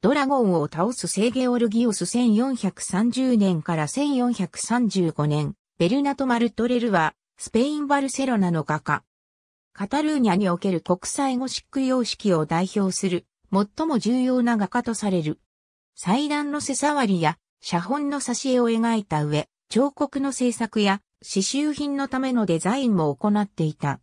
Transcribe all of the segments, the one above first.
ドラゴンを倒す聖ゲオルギオス1430年から1435年、ベルナト・マルトレルは、スペイン・バルセロナの画家。カタルーニャにおける国際ゴシック様式を代表する、最も重要な画家とされる。祭壇の背触りや、写本の挿絵を描いた上、彫刻の制作や、刺繍品のためのデザインも行っていた。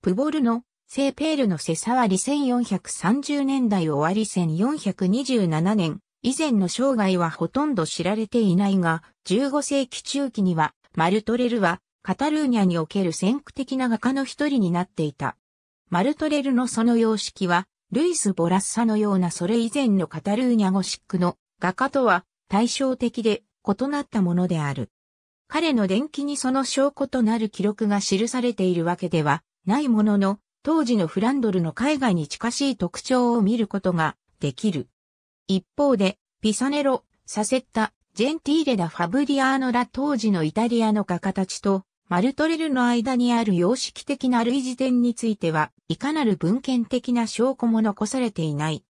プボルの聖ペールのセサワリ1430年代終わり1427年、以前の生涯はほとんど知られていないが、15世紀中期には、マルトレルは、カタルーニャにおける先駆的な画家の一人になっていた。マルトレルのその様式は、ルイス・ボラッサのようなそれ以前のカタルーニャゴシックの画家とは対照的で異なったものである。彼の伝記にその証拠となる記録が記されているわけではないものの、当時のフランドルの海外に近しい特徴を見ることができる。一方で、ピサネロ、サセッタ、ジェンティーレダ・ファブリアーノラ当時のイタリアの画家たちと、マルトレルの間にある様式的な類似点については、いかなる文献的な証拠も残されていない。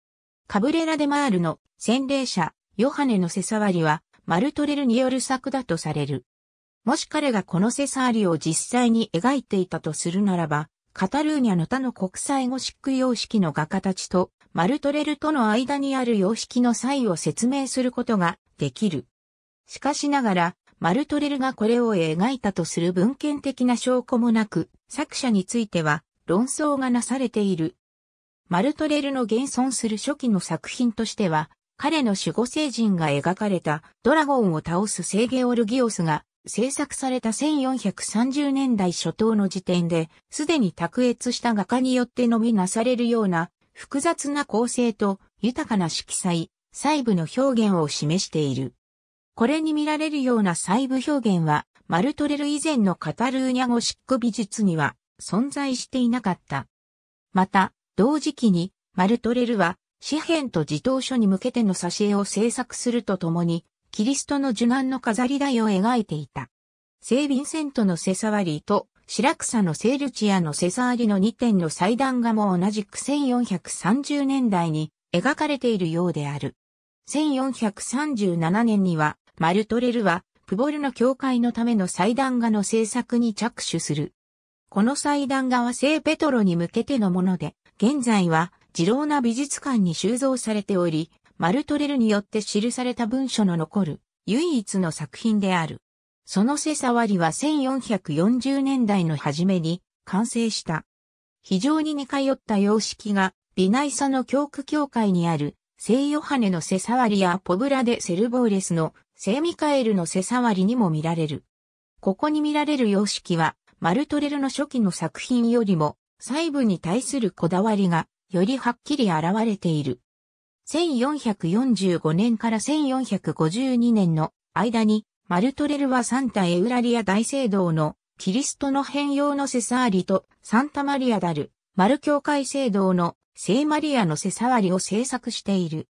カブレラ・デ・マールの洗礼者、ヨハネのセサワリは、マルトレルによる作だとされる。もし彼がこのセサーリを実際に描いていたとするならば、カタルーニャの他の国際ゴシック様式の画家たちとマルトレルとの間にある様式の際を説明することができる。しかしながら、マルトレルがこれを描いたとする文献的な証拠もなく、作者については論争がなされている。マルトレルの現存する初期の作品としては、彼の守護聖人が描かれたドラゴンを倒す聖ゲオルギオスが制作された1430年代初頭の時点で、すでに卓越した画家によってのみなされるような、複雑な構成と豊かな色彩、細部の表現を示している。これに見られるような細部表現は、マルトレル以前のカタルーニャゴシック美術には存在していなかった。また、同時期に、マルトレルは、紙幣と自動書に向けての挿絵を制作するとともに、キリストの受難の飾り台を描いていた。聖ヴィンセントのセサワリーと、シラクサのセールチアのセサーリの2点の祭壇画も同じく1430年代に描かれているようである。1437年には、マルトレルは、プボルの教会のための祭壇画の制作に着手する。この祭壇画は聖ペトロに向けてのもので、現在は、ジローナ美術館に収蔵されており、マルトレルによって記された文書の残る唯一の作品である。その背触りは1440年代の初めに完成した。非常に似通った様式が、ビナイサの教区教会にある、聖ヨハネの背触りやポブラデセルボーレスの聖ミカエルの背触りにも見られる。ここに見られる様式は、マルトレルの初期の作品よりも、細部に対するこだわりが、よりはっきり現れている。1445年から1452年の間に、マルトレルはサンタ・エウラリア大聖堂のキリストの変容のセサーリとサンタマリアダル、マル教会聖堂の聖マリアのセサーリを制作している。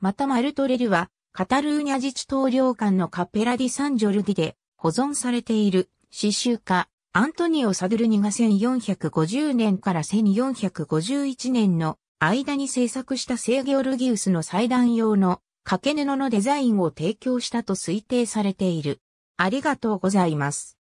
またマルトレルは、カタルーニャ自治統領館のカペラディ・サンジョルディで保存されている刺繍家、アントニオ・サドゥルニが1450年から1451年の間に制作した聖御オルギウスの祭壇用の掛け布のデザインを提供したと推定されている。ありがとうございます。